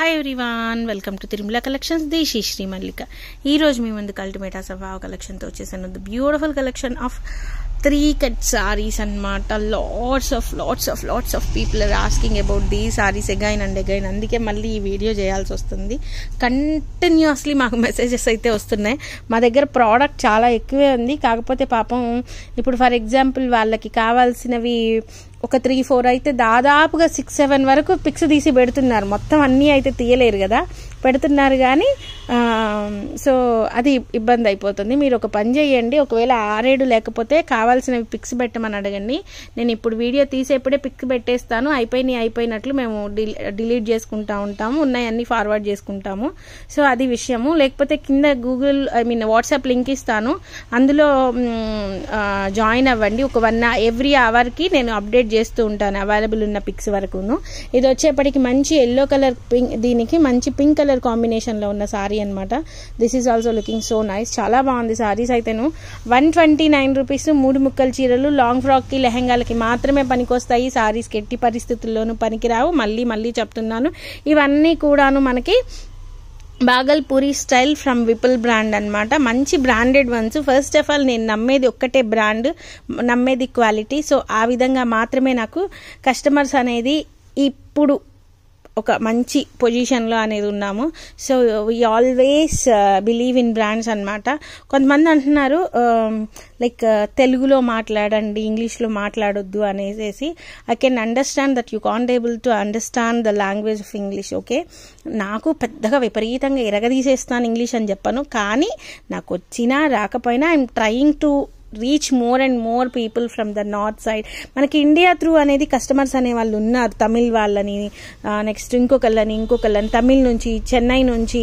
Hi everyone welcome to Tirumala collections the Shri Mallika ఈరోజు మీ ముందుకు అల్టిమేట్ సభావ కలెక్షన్తో వచ్చేసాను the beautiful collection of three cut saris అనమాట lots of lots of lots of people are asking about the saris again and again అందుకే మళ్ళీ ఈ వీడియో చేయాల్సి వస్తుంది కంటిన్యూస్లీ మాకు మెసేజెస్ అయితే వస్తున్నాయి మా దగ్గర ప్రోడక్ట్ చాలా ఎక్కువే ఉంది కాకపోతే పాపం ఇప్పుడు ఫర్ ఎగ్జాంపుల్ వాళ్ళకి కావాల్సినవి ఒక త్రీ ఫోర్ అయితే దాదాపుగా సిక్స్ సెవెన్ వరకు పిక్స్ తీసి పెడుతున్నారు మొత్తం అన్నీ అయితే తీయలేరు కదా పెడుతున్నారు కానీ సో అది ఇబ్బంది అయిపోతుంది మీరు ఒక పని చేయండి ఒకవేళ ఆరేడు లేకపోతే కావాల్సినవి పిక్స్ పెట్టమని అడగండి నేను ఇప్పుడు వీడియో తీసేప్పుడే పిక్ పెట్టేస్తాను అయిపోయినాయి అయిపోయినట్లు మేము డిలీట్ చేసుకుంటా ఉంటాము ఉన్నాయన్నీ ఫార్వర్డ్ చేసుకుంటాము సో అది విషయము లేకపోతే కింద Google I mean WhatsApp link ఇస్తాను అందులో జాయిన్ అవ్వండి ఒక వన్ ఎవ్రీ అవర్కి నేను అప్డేట్ చేస్తూ ఉంటాను అవైలబుల్ ఉన్న పిక్స్ వరకును ఇది వచ్చేప్పటికి మంచి ఎల్లో కలర్ పింక్ దీనికి మంచి పింక్ కలర్ కలర్ కాంబినేషన్లో ఉన్న సారీ అనమాట this is also looking so nice చాలా బాగుంది సారీస్ అయితేను వన్ ట్వంటీ నైన్ రూపీస్ మూడు ముక్కలు చీరలు లాంగ్ ఫ్రాక్కి లెహెంగాలకి మాత్రమే పనికొస్తాయి సారీస్ కెట్టి పరిస్థితుల్లోనూ పనికిరావు మళ్ళీ మళ్ళీ చెప్తున్నాను ఇవన్నీ కూడాను మనకి Bhagalpuri style from Vipul brand అనమాట మంచి branded ones first of all నేను నమ్మేది ఒక్కటే బ్రాండ్ నమ్మేది క్వాలిటీ సో ఆ విధంగా మాత్రమే నాకు కస్టమర్స్ అనేది ఇప్పుడు ఒక మంచి పొజిషన్లో అనేది ఉన్నాము so we always believe in brands అనమాట కొంతమంది అంటున్నారు లైక్ um, uh, తెలుగులో మాట్లాడండి ఇంగ్లీష్లో మాట్లాడొద్దు అనేసేసి I can understand that you can't able to understand the language of English okay నాకు పెద్దగా విపరీతంగా ఎరగదీసేస్తాను ఇంగ్లీష్ అని చెప్పను కానీ నాకు వచ్చినా రాకపోయినా I'm trying to reach more and more people from the north side మనకి ఇండియా త్రూ అనేది కస్టమర్స్ అనే వాళ్ళు ఉన్నారు తమిళ్ వాళ్ళని నెక్స్ట్ ఇంకొకళ్ళని ఇంకొకళ్ళని తమిళ్ నుంచి చెన్నై నుంచి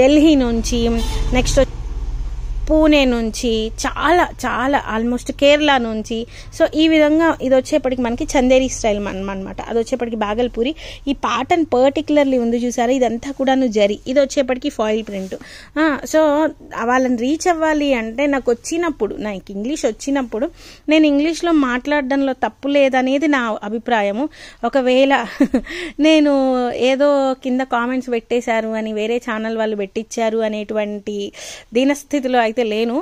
ఢిల్లీ నుంచి నెక్స్ట్ పూణే నుంచి చాలా చాలా ఆల్మోస్ట్ కేరళ నుంచి సో ఈ విధంగా ఇది వచ్చేప్పటికి మనకి చందేరి స్టైల్ అనమాట అది వచ్చేప్పటికి బాగల్పూరి ఈ పాటన్ పర్టికులర్లీ ఉంది చూసారా ఇదంతా కూడాను జరి ఇది వచ్చేప్పటికి ఫాయిల్ ప్రింట్ సో వాళ్ళని రీచ్ అవ్వాలి అంటే నాకు వచ్చినప్పుడు నాకు ఇంగ్లీష్ వచ్చినప్పుడు నేను ఇంగ్లీష్లో మాట్లాడడంలో తప్పు లేదనేది నా అభిప్రాయము ఒకవేళ నేను ఏదో కింద కామెంట్స్ పెట్టేశారు అని వేరే ఛానల్ వాళ్ళు పెట్టించారు అనేటువంటి దీనస్థితిలో అయితే లేను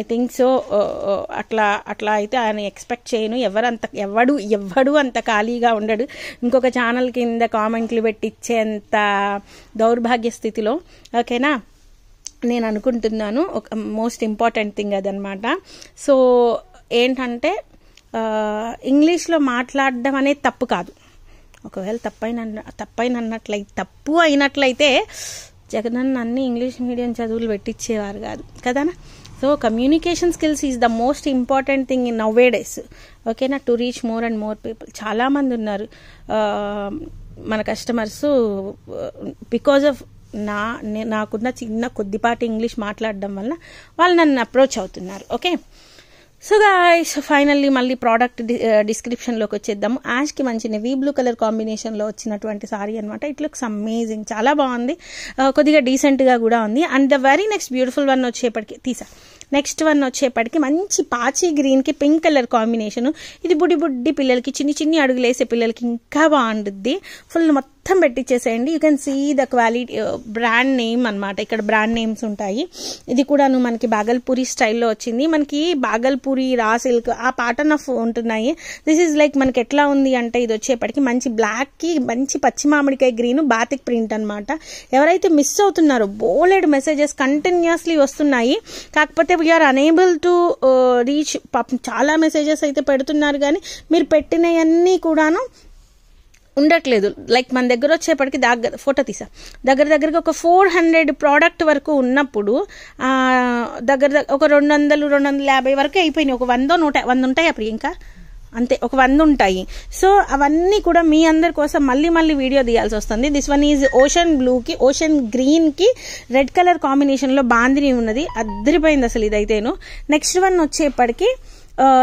ఐ థింక్ సో అట్లా అట్లా అయితే ఆయన ఎక్స్పెక్ట్ చేయను ఎవరంత ఎవడు ఎవడు అంత ఖాళీగా ఉండడు ఇంకొక ఛానల్ కింద కామెంట్లు పెట్టించేంత దౌర్భాగ్య స్థితిలో ఓకేనా నేను అనుకుంటున్నాను ఒక మోస్ట్ ఇంపార్టెంట్ థింగ్ అదనమాట సో ఏంటంటే ఇంగ్లీష్లో uh, మాట్లాడడం అనేది తప్పు కాదు ఒకవేళ తప్పైన తప్పైన అన్నట్లయితే తప్పు అయినట్లయితే జగనన్న అన్ని ఇంగ్లీష్ మీడియం చదువులు పెట్టించేవారు కాదు కదానా so communication skills is the most important thing in nowadays ఓకేనా to reach more and more people చాలామంది ఉన్నారు మన కస్టమర్స్ బికాజ్ ఆఫ్ నా నాకున్న చిన్న కొద్దిపాటి ఇంగ్లీష్ మాట్లాడడం వల్ల వాళ్ళు నన్ను అప్రోచ్ అవుతున్నారు ఓకే సో గాయస్ ఫైనల్లీ మళ్ళీ ప్రోడక్ట్ డిస్క్రిప్షన్లోకి uh, వచ్చేద్దాము యాష్కి మంచి నెవీ బ్లూ కలర్ కాంబినేషన్లో వచ్చినటువంటి సారీ అనమాట ఇట్ లుక్స్ అమేజింగ్ చాలా బాగుంది uh, కొద్దిగా డీసెంట్గా కూడా ఉంది and the very next beautiful one వచ్చేపటికి తీసా నెక్స్ట్ వన్ వచ్చేపటికి మంచి పాచి గ్రీన్ కి పింక్ కలర్ కాంబినేషన్ ఇది బుడి బుడ్డి పిల్లలకి చిన్ని చిన్ని అడుగులేసే పిల్లలకి ఇంకా బాగుంటుంది ఫుల్ మొత్తం పెట్టించేసేయండి you can see the quality brand name అనమాట ఇక్కడ బ్రాండ్ నేమ్స్ ఉంటాయి ఇది కూడాను మనకి బాగల్పూరి స్టైల్లో వచ్చింది మనకి బాగల్పూరి రా సిల్క్ ఆ పాటన్ ఆఫ్ ఉంటున్నాయి దిస్ ఈజ్ లైక్ మనకి ఎట్లా ఉంది అంటే ఇది వచ్చేపటికి మంచి బ్లాక్ కి మంచి పచ్చి మామిడికాయ గ్రీన్ బాతిక్ ప్రింట్ అనమాట ఎవరైతే మిస్ అవుతున్నారో బోలెడ్ మెసేజెస్ కంటిన్యూస్లీ వస్తున్నాయి కాకపోతే ఆర్ అనేబుల్ టు రీచ్ చాలా మెసేజెస్ అయితే పెడుతున్నారు కానీ మీరు పెట్టినవన్నీ కూడాను ఉండట్లేదు లైక్ మన దగ్గర వచ్చేపటికి దగ్గర ఫోటో తీసా దగ్గర దగ్గరగా ఒక ఫోర్ హండ్రెడ్ ప్రోడక్ట్ వరకు ఉన్నప్పుడు దగ్గర ఒక రెండు వందలు రెండు వందల యాభై వరకు అయిపోయినాయి ఒక వందో నూట వంద ఉంటాయి అప్పుడు ఇంకా అంతే ఒక వంద ఉంటాయి సో అవన్నీ కూడా మీ అందరి కోసం మళ్ళీ మళ్ళీ వీడియో తీయాల్సి వస్తుంది దిస్ వన్ ఈజ్ ఓషన్ బ్లూకి ఓషన్ గ్రీన్కి రెడ్ కలర్ కాంబినేషన్లో బాందిని ఉన్నది అద్దరిపోయింది అసలు ఇదైతేను నెక్స్ట్ వన్ వచ్చేప్పటికి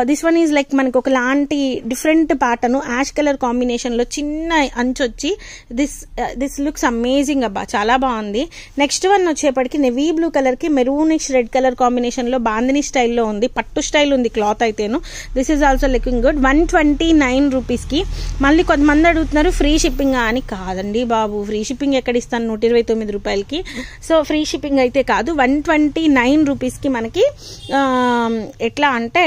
దిస్ వన్ ఈజ్ లైక్ మనకు ఒకలాంటి డిఫరెంట్ ప్యాటర్న్ యాష్ కలర్ కాంబినేషన్లో చిన్న అంచు వచ్చి దిస్ దిస్ లుక్స్ అమేజింగ్ అబ్బా చాలా బాగుంది నెక్స్ట్ వన్ వచ్చేప్పటికి నెవీ బ్లూ కలర్కి మెరూనిష్ రెడ్ కలర్ కాంబినేషన్లో బాందిని స్టైల్లో ఉంది పట్టు స్టైల్ ఉంది క్లాత్ అయితేను this is also looking good one twenty nine రూపీస్కి మళ్ళీ కొంతమంది అడుగుతున్నారు ఫ్రీ షిప్పింగ్ అని కాదండి బాబు ఫ్రీ షిప్పింగ్ ఎక్కడ ఇస్తాను నూట ఇరవై తొమ్మిది రూపాయలకి సో ఫ్రీ షిప్పింగ్ అయితే కాదు వన్ ట్వంటీ నైన్ రూపీస్కి మనకి um, ఎట్లా అంటే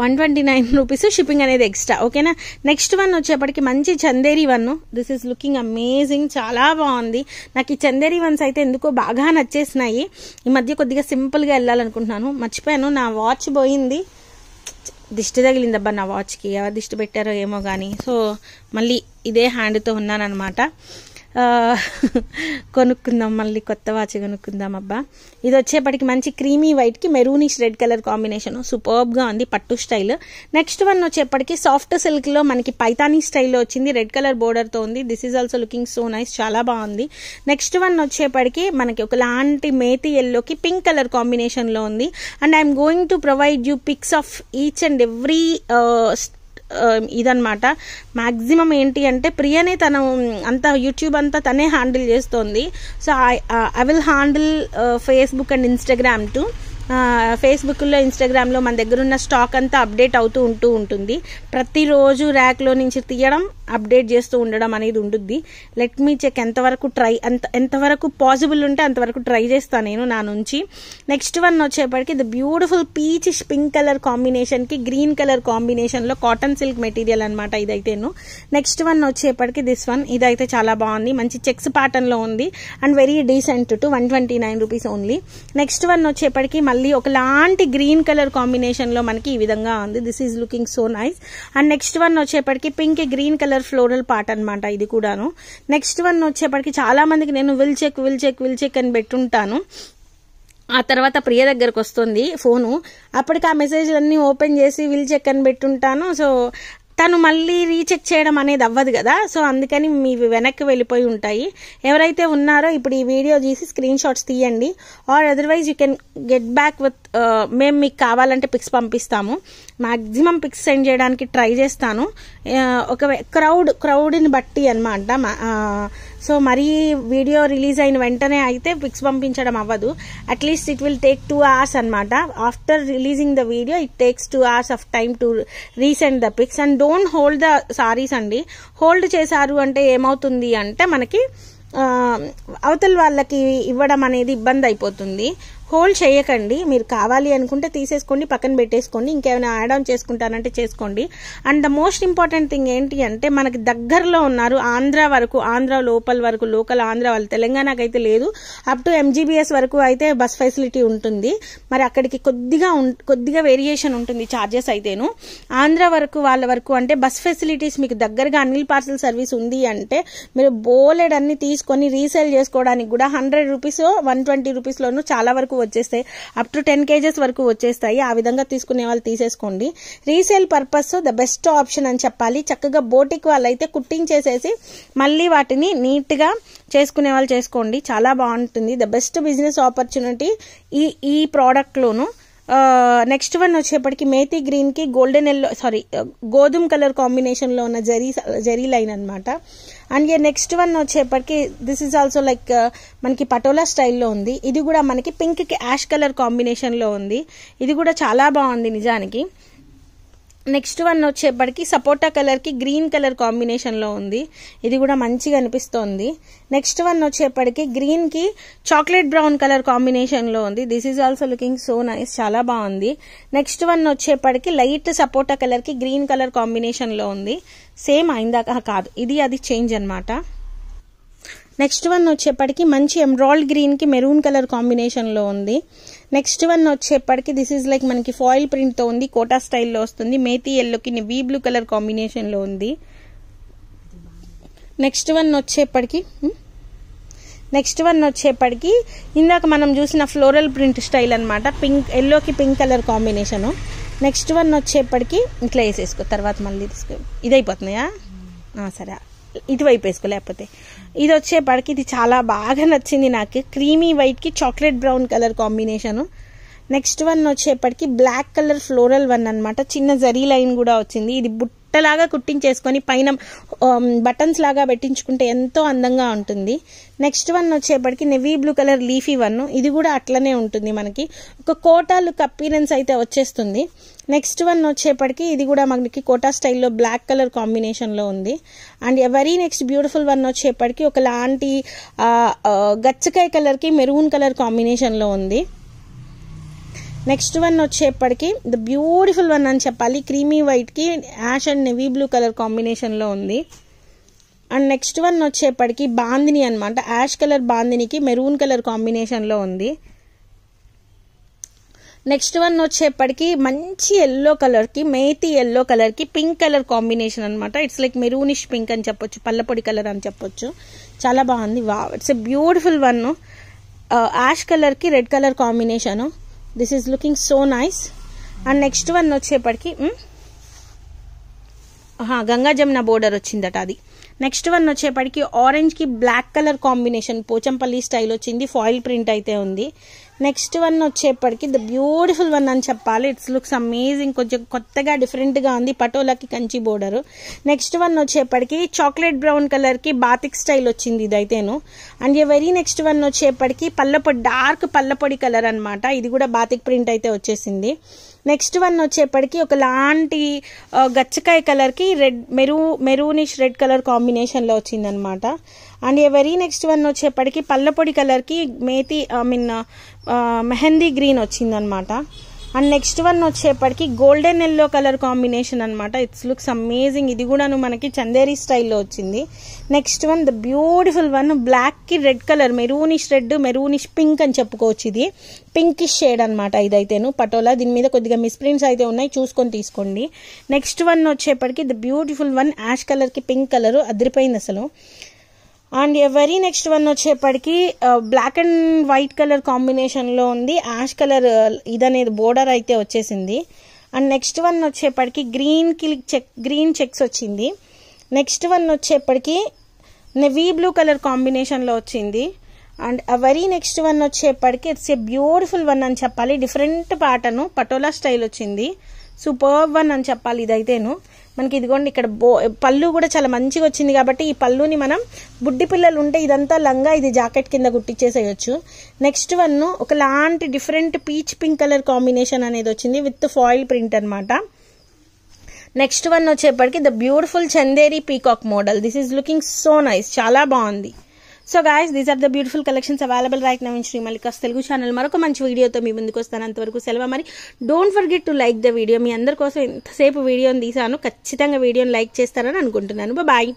one twenty nine rupees shipping అనేది ఎక్స్ట్రా ఓకేనా నెక్స్ట్ వన్ వచ్చేప్పటికి మంచి Chanderi one this is looking amazing చాలా బాగుంది నాకు ఈ చందేరి వన్స్ అయితే ఎందుకో బాగా నచ్చేసినాయి ఈ మధ్య కొద్దిగా సింపుల్గా వెళ్ళాలనుకుంటున్నాను మర్చిపోయాను నా వాచ్ పోయింది దిష్టి తగిలిందబ్బా నా వాచ్కి ఎవరు దిష్టి పెట్టారో ఏమో కానీ సో మళ్ళీ ఇదే హ్యాండ్తో ఉన్నాను అనమాట కొనుక్కుందాం మళ్ళీ కొత్త వాచ్ కొనుక్కుందాం అబ్బా ఇది వచ్చేప్పటికి మంచి క్రీమీ వైట్కి మెరూనిష్ రెడ్ కలర్ కాంబినేషన్ సూపర్బ్గా ఉంది పట్టు స్టైల్ నెక్స్ట్ వన్ వచ్చేప్పటికి సాఫ్ట్ సిల్క్లో మనకి పైతానీ స్టైల్లో వచ్చింది రెడ్ కలర్ బోర్డర్తో ఉంది this is also looking so nice చాలా బాగుంది నెక్స్ట్ వన్ వచ్చేప్పటికి మనకి ఒకలాంటి మేతి ఎల్లోకి పింక్ కలర్ కాంబినేషన్లో ఉంది and I'm going to provide you pics of each and every ఇదనమాట మ్యాక్సిమం ఏంటి అంటే ప్రియనే తను అంత యూట్యూబ్ అంతా తనే హ్యాండిల్ చేస్తోంది so I will handle Facebook and Instagram to ఫేస్బుక్లో ఇన్స్టాగ్రామ్లో మన దగ్గర ఉన్న స్టాక్ అంతా అప్డేట్ అవుతూ ఉంటూ ఉంటుంది ప్రతిరోజు ర్యాక్లో నుంచి తీయడం అప్డేట్ చేస్తూ ఉండడం అనేది ఉంటుంది లెట్ మీ చెక్ ఎంతవరకు ట్రై అంత ఎంతవరకు పాసిబుల్ ఉంటే అంతవరకు ట్రై చేస్తాను నేను నా నుంచి నెక్స్ట్ వన్ వచ్చేప్పటికి the beautiful peach pink colour కాంబినేషన్కి గ్రీన్ కలర్ కాంబినేషన్లో కాటన్ సిల్క్ మెటీరియల్ అనమాట ఇదైతేను నెక్స్ట్ వన్ వచ్చేప్పటికి దిస్ వన్ ఇదైతే చాలా బాగుంది మంచి చెక్స్ ప్యాటర్న్లో ఉంది and very decent to one twenty nine rupees only next one వచ్చేప్పటికి మళ్ళీ మళ్ళీ ఒకలాంటి గ్రీన్ కలర్ కాంబినేషన్లో మనకి ఈ విధంగా ఉంది this is looking so nice and next one వచ్చేప్పటికి pink green colour floral part అనమాట ఇది కూడాను నెక్స్ట్ వన్ వచ్చేప్పటికి చాలా మందికి నేను will check will check will check అని పెట్టుంటాను ఆ తర్వాత ప్రియ దగ్గరకు వస్తుంది ఫోను అప్పటికి ఆ మెసేజ్లన్నీ ఓపెన్ చేసి విల్ చెక్ అని పెట్టుంటాను సో తను మళ్ళీ రీచెక్ చేయడం అనేది అవ్వదు కదా సో అందుకని మీవి వెనక్కి వెళ్ళిపోయి ఉంటాయి ఎవరైతే ఉన్నారో ఇప్పుడు ఈ వీడియో తీసి స్క్రీన్ షాట్స్ తీయండి or otherwise you can get back with మేము మీకు కావాలంటే పిక్స్ పంపిస్తాము మ్యాక్సిమం పిక్స్ సెండ్ చేయడానికి ట్రై చేస్తాను ఒక క్రౌడ్ క్రౌడ్ని బట్టి అనమాట సో మరీ వీడియో రిలీజ్ అయిన వెంటనే అయితే పిక్స్ పంపించడం అవ్వదు at least it will take two hours అనమాట after releasing the video it takes two hours of time to resend the pics and don't hold the saris అండి హోల్డ్ చేశారు అంటే ఏమవుతుంది అంటే మనకి అవతల వాళ్ళకి ఇవ్వడం అనేది ఇబ్బంది అయిపోతుంది హోల్డ్ చేయకండి మీరు కావాలి అనుకుంటే తీసేసుకోండి పక్కన పెట్టేసుకోండి ఇంకేమైనా యాడ్ ఆన్ చేసుకుంటానంటే చేసుకోండి and the most important thing ఏంటి అంటే మనకి దగ్గరలో ఉన్నారు ఆంధ్ర వరకు ఆంధ్ర లోపల వరకు లోకల్ ఆంధ్ర వాళ్ళు తెలంగాణకు అయితే లేదు అప్ టు ఎంజీబీఎస్ వరకు అయితే బస్ ఫెసిలిటీ ఉంటుంది మరి అక్కడికి కొద్దిగా కొద్దిగా వేరియేషన్ ఉంటుంది ఛార్జెస్ అయితేను ఆంధ్ర వరకు వాళ్ళ వరకు అంటే బస్ ఫెసిలిటీస్ మీకు దగ్గరగా అనిల్ పార్సల్ సర్వీస్ ఉంది అంటే మీరు బోలెడ్ అన్ని తీసుకొని రీసేల్ చేసుకోవడానికి కూడా హండ్రెడ్ రూపీస్ వన్ ట్వంటీ రూపీస్లోనూ చాలా వరకు వచ్చేస్తాయి అప్ టు టెన్ కేజెస్ వరకు వచ్చేస్తాయి ఆ విధంగా తీసుకునే వాళ్ళు తీసేసుకోండి resale purpose the best option అని చెప్పాలి చక్కగా బోటిక్ వాళ్ళు అయితే కుట్టించేసేసి మళ్ళీ వాటిని నీట్గా చేసుకునే వాళ్ళు చేసుకోండి చాలా బాగుంటుంది ద బెస్ట్ బిజినెస్ ఆపర్చునిటీ ఈ ఈ ప్రోడక్ట్లోనూ నెక్స్ట్ వన్ వచ్చేప్పటికి మేతి గ్రీన్కి గోల్డెన్ ఎల్లో సారీ గోధుమ కలర్ కాంబినేషన్లో ఉన్న జరీ జరీ లైన్ అనమాట అండ్ ఇక నెక్స్ట్ వన్ వచ్చేప్పటికి దిస్ ఇస్ ఆల్సో లైక్ మనకి పటోలా స్టైల్లో ఉంది ఇది కూడా మనకి పింక్కి యాష్ కలర్ కాంబినేషన్లో ఉంది ఇది కూడా చాలా బాగుంది నిజానికి నెక్స్ట్ వన్ వచ్చేప్పటికి సపోటా కలర్కి గ్రీన్ కలర్ కాంబినేషన్లో ఉంది ఇది కూడా మంచిగా అనిపిస్తోంది నెక్స్ట్ వన్ వచ్చేప్పటికి గ్రీన్కి చాక్లెట్ బ్రౌన్ కలర్ కాంబినేషన్లో ఉంది this is also looking so nice చాలా బాగుంది నెక్స్ట్ వన్ వచ్చేప్పటికి లైట్ సపోటా కలర్కి గ్రీన్ కలర్ కాంబినేషన్లో ఉంది సేమ్ అయిందాక కాదు ఇది అది చేంజ్ అనమాట నెక్స్ట్ వన్ వచ్చేప్పటికి మంచి ఎంబ్రాయిడ్ గ్రీన్కి మెరూన్ కలర్ కాంబినేషన్లో ఉంది నెక్స్ట్ వన్ వచ్చేప్పటికి దిస్ ఈజ్ లైక్ మనకి ఫాయిల్ ప్రింట్తో ఉంది కోటా స్టైల్లో వస్తుంది మేతి ఎల్లోకి వీ బ్లూ కలర్ కాంబినేషన్లో ఉంది నెక్స్ట్ వన్ వచ్చేప్పటికి నెక్స్ట్ hmm? వన్ వచ్చేప్పటికి ఇందాక మనం చూసిన ఫ్లోరల్ ప్రింట్ స్టైల్ అనమాట పింక్ ఎల్లోకి pink colour combination next one వచ్చేప్పటికి ఇట్లా వేసేసుకో తర్వాత మళ్ళీ తీసుకో ఇదైపోతున్నాయా సరే ఇటువైపు వేసుకో లేకపోతే ఇది వచ్చేపటికి ఇది చాలా బాగా నచ్చింది నాకు క్రీమీ వైట్కి chocolate brown colour combination next one వచ్చేపటికి బ్లాక్ కలర్ ఫ్లోరల్ వన్ అనమాట చిన్న జరీ లైన్ కూడా వచ్చింది ఇది బుట్ట బుట్టలాగా కుట్టించేసుకొని పైన బటన్స్ um, లాగా పెట్టించుకుంటే ఎంతో అందంగా ఉంటుంది నెక్స్ట్ వన్ వచ్చేప్పటికి navy blue colour leafy one ఇది కూడా అట్లనే ఉంటుంది మనకి ఒక కోటా లుక్ అపీరెన్స్ అయితే వచ్చేస్తుంది నెక్స్ట్ వన్ వచ్చేప్పటికి ఇది కూడా మనకి కోటా స్టైల్లో బ్లాక్ కలర్ కాంబినేషన్లో ఉంది and very next beautiful one వచ్చేప్పటికి ఒకలాంటి uh, uh, గచ్చకాయ కలర్కి మెరూన్ కలర్ కాంబినేషన్లో ఉంది నెక్స్ట్ వన్ వచ్చేప్పటికి ద బ్యూటిఫుల్ వన్ అని చెప్పాలి క్రీమీ వైట్కి ash and navy blue colour కాంబినేషన్లో ఉంది అండ్ నెక్స్ట్ వన్ వచ్చేప్పటికి బాందిని అనమాట యాష్ కలర్ బాందినికి మెరూన్ కలర్ కాంబినేషన్లో ఉంది నెక్స్ట్ వన్ వచ్చేప్పటికి మంచి ఎల్లో కలర్కి మేతి ఎల్లో కలర్కి పింక్ కలర్ కాంబినేషన్ అనమాట ఇట్స్ లైక్ మెరూనిష్ పింక్ అని చెప్పొచ్చు పల్లపొడి కలర్ అని చెప్పొచ్చు చాలా బాగుంది wow it's a beautiful one ash కలర్కి red colour combination this is looking so nice and next one వచ్చేప్పటికి గంగా జమున బోర్డర్ వచ్చిందట అది నెక్స్ట్ వన్ వచ్చేప్పటికి ఆరెంజ్కి black colour combination Pochampally style వచ్చింది ఫాయిల్ ప్రింట్ అయితే ఉంది నెక్స్ట్ వన్ వచ్చేప్పటికి ద బ్యూటిఫుల్ వన్ అని చెప్పాలి ఇట్స్ లుక్స్ అమేజింగ్ కొంచెం కొత్తగా డిఫరెంట్గా ఉంది పటోలాకి కంచి బోర్డరు నెక్స్ట్ వన్ వచ్చేప్పటికి చాక్లెట్ బ్రౌన్ కలర్కి బాతిక్ స్టైల్ వచ్చింది ఇదైతేను and a very next one వచ్చేప్పటికి పల్లపొడి డార్క్ పల్లపొడి కలర్ అనమాట ఇది కూడా బాతిక్ ప్రింట్ అయితే వచ్చేసింది నెక్స్ట్ వన్ వచ్చేప్పటికి ఒకలాంటి గచ్చకాయ కలర్కి రెడ్ మెరూ మెరూనిష్ రెడ్ కలర్ కాంబినేషన్లో వచ్చిందనమాట అండ్ వెరీ నెక్స్ట్ వన్ వచ్చేప్పటికి పల్లపొడి కలర్కి methi I mean uh, uh, mehndi green వచ్చిందనమాట అండ్ నెక్స్ట్ వన్ వచ్చేప్పటికి గోల్డెన్ ఎల్లో కలర్ కాంబినేషన్ అనమాట ఇట్స్ లుక్స్ అమేజింగ్ ఇది కూడాను మనకి చందేరి స్టైల్లో వచ్చింది next one the beautiful one బ్లాక్కి red colour maroonish red maroonish pink అని చెప్పుకోవచ్చు ఇది పింకిష్ షేడ్ అనమాట ఇదైతేను పటోలా దీని మీద కొద్దిగా మిస్ప్రింట్స్ అయితే ఉన్నాయి చూసుకొని తీసుకోండి నెక్స్ట్ వన్ వచ్చేప్పటికి ద బ్యూటిఫుల్ వన్ యాష్ కలర్కి పింక్ కలర్ అదిరిపోయింది అసలు అండ్ వెరీ నెక్స్ట్ వన్ వచ్చేప్పటికి బ్లాక్ అండ్ వైట్ కలర్ కాంబినేషన్లో ఉంది యాష్ కలర్ ఇదనేది బోర్డర్ అయితే వచ్చేసింది అండ్ నెక్స్ట్ వన్ వచ్చేప్పటికి గ్రీన్ కిలిక్ చెక్ గ్రీన్ చెక్స్ వచ్చింది నెక్స్ట్ వన్ వచ్చేప్పటికి నెవీ బ్లూ కలర్ కాంబినేషన్లో వచ్చింది అండ్ వెరీ నెక్స్ట్ వన్ వచ్చేప్పటికి ఇట్స్ ఏ బ్యూటిఫుల్ వన్ అని చెప్పాలి డిఫరెంట్ పాటను పటోలా స్టైల్ వచ్చింది సూపర్ వన్ అని చెప్పాలి ఇదైతేను మనకి ఇదిగోండి ఇక్కడ బో పళ్ళు కూడా చాలా మంచిగా వచ్చింది కాబట్టి ఈ పళ్ళుని మనం బుడ్డి పిల్లలు ఉంటే ఇదంతా లంగా ఇది జాకెట్ కింద కుట్టించేసేయచ్చు నెక్స్ట్ వన్ ఒకలాంటి different peach pink colour combination అనేది వచ్చింది విత్ ఫాయిల్ ప్రింట్ అనమాట నెక్స్ట్ వన్ వచ్చేప్పటికి the beautiful Chanderi peacock model this is looking so nice చాలా బాగుంది so guys these are the beautiful collections available right now Shri Mallika's Telugu channel మరొక మంచి వీడియోతో మీ ముందుకు వస్తాను అంతవరకు సెలవు మరి don't forget to like the video మీ అందరి కోసం ఎంతసేపు వీడియోని తీసాను ఖచ్చితంగా వీడియోని లైక్ చేస్తారని అనుకుంటున్నాను బాయ్